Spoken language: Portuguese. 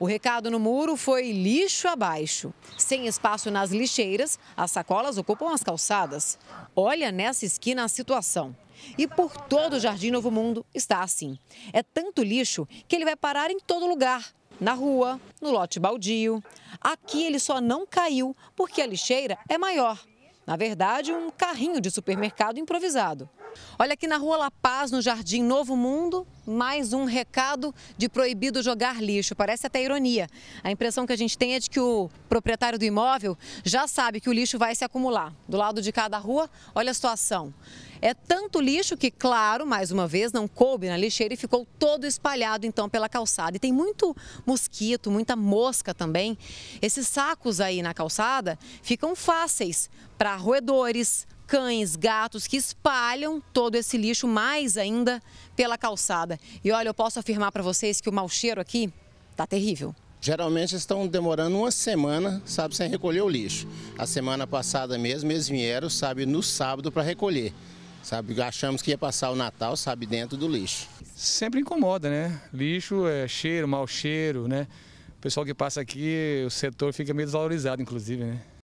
O recado no muro foi lixo abaixo. Sem espaço nas lixeiras, as sacolas ocupam as calçadas. Olha nessa esquina a situação. E por todo o Jardim Novo Mundo está assim. É tanto lixo que ele vai parar em todo lugar. Na rua, no lote baldio. Aqui ele só não caiu porque a lixeira é maior. Na verdade, um carrinho de supermercado improvisado. Olha aqui na rua La Paz, no Jardim Novo Mundo, mais um recado de proibido jogar lixo. Parece até ironia. A impressão que a gente tem é de que o proprietário do imóvel já sabe que o lixo vai se acumular. Do lado de cada rua, olha a situação. É tanto lixo que, claro, mais uma vez, não coube na lixeira e ficou todo espalhado então pela calçada. E tem muito mosquito, muita mosca também. Esses sacos aí na calçada ficam fáceis para roedores, cães, gatos que espalham todo esse lixo mais ainda pela calçada. E olha, eu posso afirmar para vocês que o mau cheiro aqui está terrível. Geralmente estão demorando uma semana, sabe, sem recolher o lixo. A semana passada mesmo eles vieram, sabe, no sábado para recolher. Sabe, achamos que ia passar o Natal, sabe, dentro do lixo. Sempre incomoda, né? Lixo é cheiro, mau cheiro, né? O pessoal que passa aqui, o setor fica meio desvalorizado, inclusive, né?